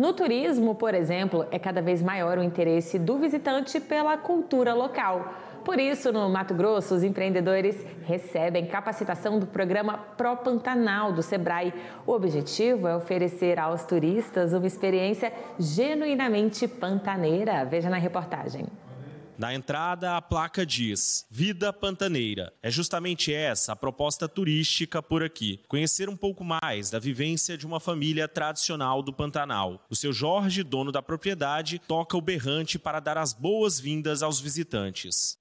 No turismo, por exemplo, é cada vez maior o interesse do visitante pela cultura local. Por isso, no Mato Grosso, os empreendedores recebem capacitação do programa Pro Pantanal do Sebrae. O objetivo é oferecer aos turistas uma experiência genuinamente pantaneira. Veja na reportagem. Na entrada, a placa diz: Vida Pantaneira. É justamente essa a proposta turística por aqui. Conhecer um pouco mais da vivência de uma família tradicional do Pantanal. O seu Jorge, dono da propriedade, toca o berrante para dar as boas-vindas aos visitantes.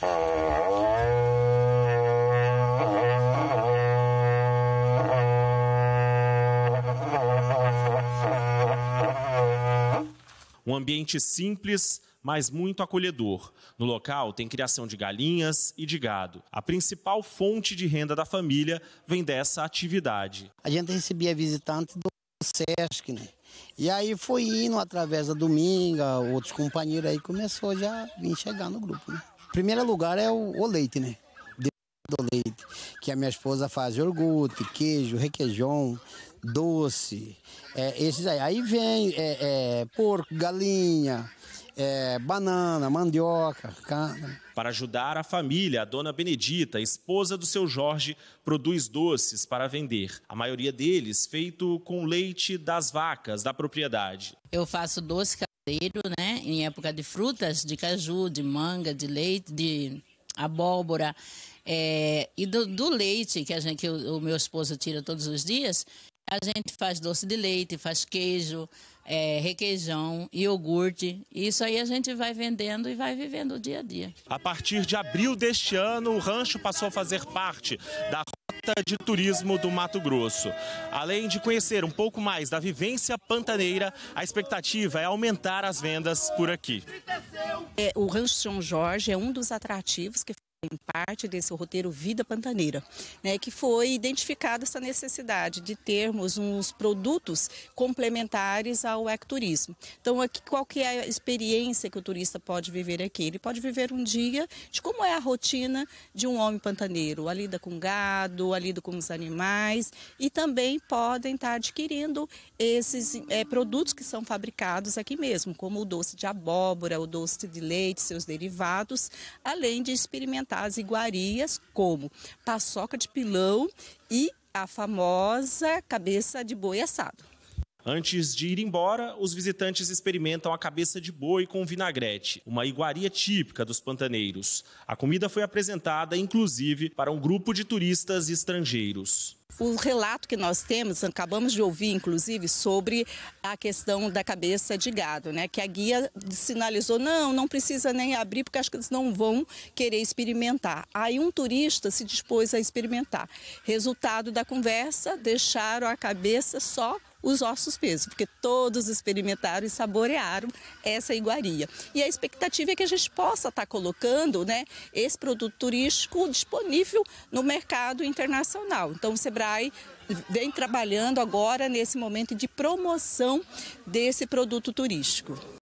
Um ambiente simples, mas muito acolhedor. No local tem criação de galinhas e de gado. A principal fonte de renda da família vem dessa atividade. A gente recebia visitante do SESC, né? E aí foi indo através da Dominga, outros companheiros aí começou já a vir chegar no grupo, né? Primeiro lugar é o, o leite, né? do leite, que a minha esposa faz iogurte, queijo, requeijão, doce, é, esses aí. Aí vem é, é, porco, galinha, é, banana, mandioca, cana. Para ajudar a família, a dona Benedita, esposa do seu Jorge, produz doces para vender. A maioria deles feito com leite das vacas da propriedade. Eu faço doce caseiro, né? Em época de frutas, de caju, de manga, de leite, de abóbora. É, e do, do, leite que, a gente, que o, o meu esposo tira todos os dias, a gente faz doce de leite, faz queijo, é, requeijão, iogurte. Isso aí a gente vai vendendo e vai vivendo o dia a dia. A partir de abril deste ano, o rancho passou a fazer parte da Rota de Turismo do Mato Grosso. Além de conhecer um pouco mais da vivência pantaneira, a expectativa é aumentar as vendas por aqui. É, o Rancho São Jorge é um dos atrativos que em parte desse roteiro Vida Pantaneira, né, que foi identificada essa necessidade de termos uns produtos complementares ao ecoturismo. Então, aqui, qual que é a experiência que o turista pode viver aqui? Ele pode viver um dia de como é a rotina de um homem pantaneiro, a lida com gado, a lida com os animais, e também podem estar adquirindo esses é, produtos que são fabricados aqui mesmo, como o doce de abóbora, o doce de leite, seus derivados, além de experimentar inventar as iguarias como paçoca de pilão e a famosa cabeça de boi assado. Antes de ir embora, os visitantes experimentam a cabeça de boi com vinagrete, uma iguaria típica dos pantaneiros. A comida foi apresentada, inclusive, para um grupo de turistas estrangeiros. O relato que nós temos, acabamos de ouvir, inclusive, sobre a questão da cabeça de gado, né? Que a guia sinalizou, não, não precisa nem abrir, porque acho que eles não vão querer experimentar. Aí um turista se dispôs a experimentar. Resultado da conversa, deixaram a cabeça só os ossos presos, porque todos experimentaram e saborearam essa iguaria. E a expectativa é que a gente possa estar colocando né, esse produto turístico disponível no mercado internacional. Então, o Sebrae vem trabalhando agora nesse momento de promoção desse produto turístico.